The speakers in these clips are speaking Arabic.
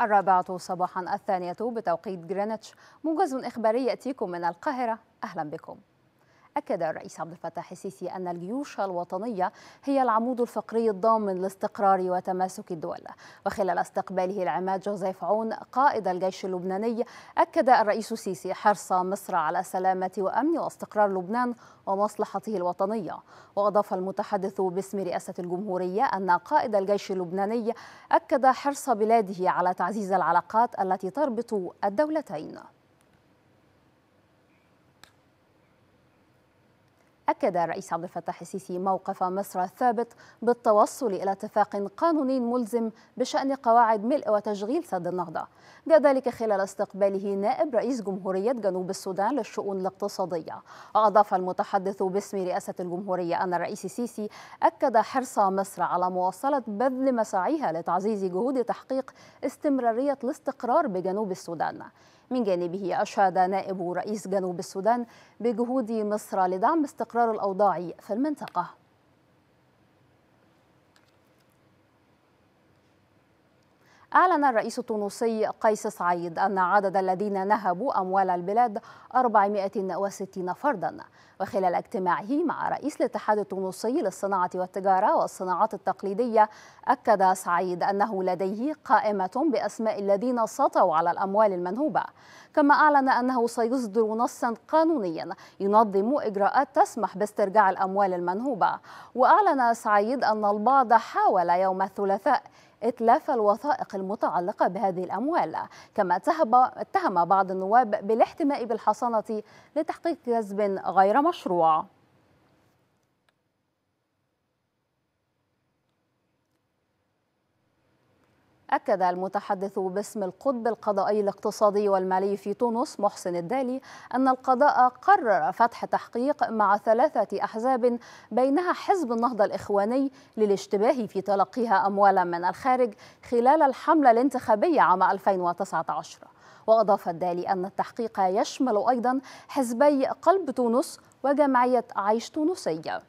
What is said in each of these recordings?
الرابعة صباحا الثانية بتوقيت جرينتش موجز إخباري يأتيكم من القاهرة أهلا بكم أكد الرئيس عبد الفتاح السيسي أن الجيوش الوطنية هي العمود الفقري الضامن لاستقرار وتماسك الدول وخلال استقباله العماد جوزيف عون قائد الجيش اللبناني أكد الرئيس السيسي حرص مصر على سلامة وأمن واستقرار لبنان ومصلحته الوطنية وأضاف المتحدث باسم رئاسة الجمهورية أن قائد الجيش اللبناني أكد حرص بلاده على تعزيز العلاقات التي تربط الدولتين أكد الرئيس عبد الفتاح السيسي موقف مصر الثابت بالتوصل إلى اتفاق قانوني ملزم بشأن قواعد ملء وتشغيل سد النهضة جاء ذلك خلال استقباله نائب رئيس جمهورية جنوب السودان للشؤون الاقتصادية وأضاف المتحدث باسم رئاسة الجمهورية أن الرئيس السيسي أكد حرص مصر على مواصلة بذل مساعيها لتعزيز جهود تحقيق استمرارية الاستقرار بجنوب السودان من جانبه أشاد نائب رئيس جنوب السودان بجهود مصر لدعم استقرار الأوضاع في المنطقة أعلن الرئيس التونسي قيس سعيد أن عدد الذين نهبوا أموال البلاد 460 فردا وخلال اجتماعه مع رئيس الاتحاد التونسي للصناعة والتجارة والصناعات التقليدية أكد سعيد أنه لديه قائمة بأسماء الذين سطوا على الأموال المنهوبة كما أعلن أنه سيصدر نصا قانونيا ينظم إجراءات تسمح باسترجاع الأموال المنهوبة وأعلن سعيد أن البعض حاول يوم الثلاثاء إتلاف الوثائق المتعلقة بهذه الأموال كما اتهم بعض النواب بالاحتماء بالحصانة لتحقيق كسب غير مشروع أكد المتحدث باسم القطب القضائي الاقتصادي والمالي في تونس محسن الدالي أن القضاء قرر فتح تحقيق مع ثلاثة أحزاب بينها حزب النهضة الإخواني للاشتباه في تلقيها أموالا من الخارج خلال الحملة الانتخابية عام 2019 وأضاف الدالي أن التحقيق يشمل أيضا حزبي قلب تونس وجمعية عيش تونسية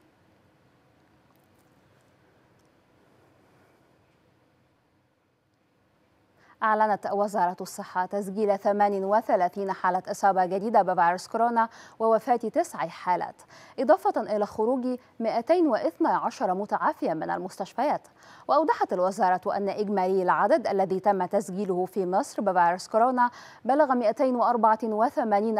أعلنت وزارة الصحة تسجيل 38 حالة إصابة جديدة بفيروس كورونا ووفاة تسع حالات إضافة إلى خروج 212 متعافيا من المستشفيات وأوضحت الوزارة أن إجمالي العدد الذي تم تسجيله في مصر بفيروس كورونا بلغ 284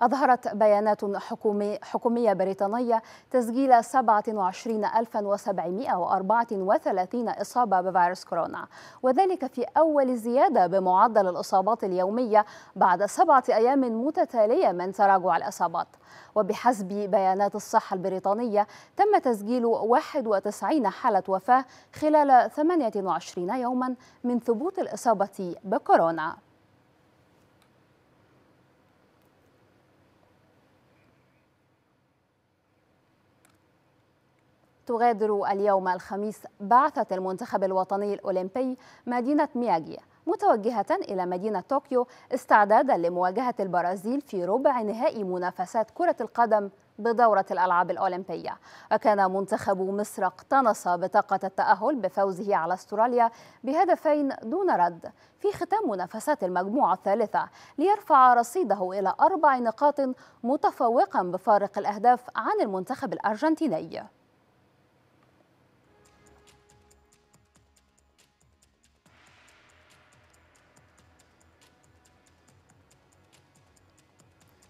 أظهرت بيانات حكومي حكومية بريطانية تسجيل 27734 إصابة بفيروس كورونا وذلك في أول زيادة بمعدل الإصابات اليومية بعد سبعة أيام متتالية من تراجع الإصابات وبحسب بيانات الصحة البريطانية تم تسجيل 91 حالة وفاة خلال 28 يوما من ثبوت الإصابة بكورونا تغادر اليوم الخميس بعثة المنتخب الوطني الأولمبي مدينة مياجي متوجهة إلى مدينة طوكيو استعدادا لمواجهة البرازيل في ربع نهائي منافسات كرة القدم بدورة الألعاب الأولمبية وكان منتخب مصر اقتنص بطاقة التأهل بفوزه على استراليا بهدفين دون رد في ختام منافسات المجموعة الثالثة ليرفع رصيده إلى أربع نقاط متفوقا بفارق الأهداف عن المنتخب الأرجنتيني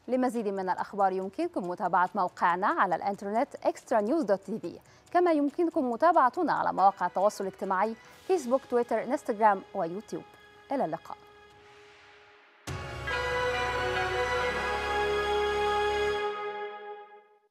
لمزيد من الأخبار يمكنكم متابعة موقعنا على الإنترنت extra news tv كما يمكنكم متابعتنا على مواقع التواصل الاجتماعي فيسبوك تويتر انستغرام ويوتيوب إلى اللقاء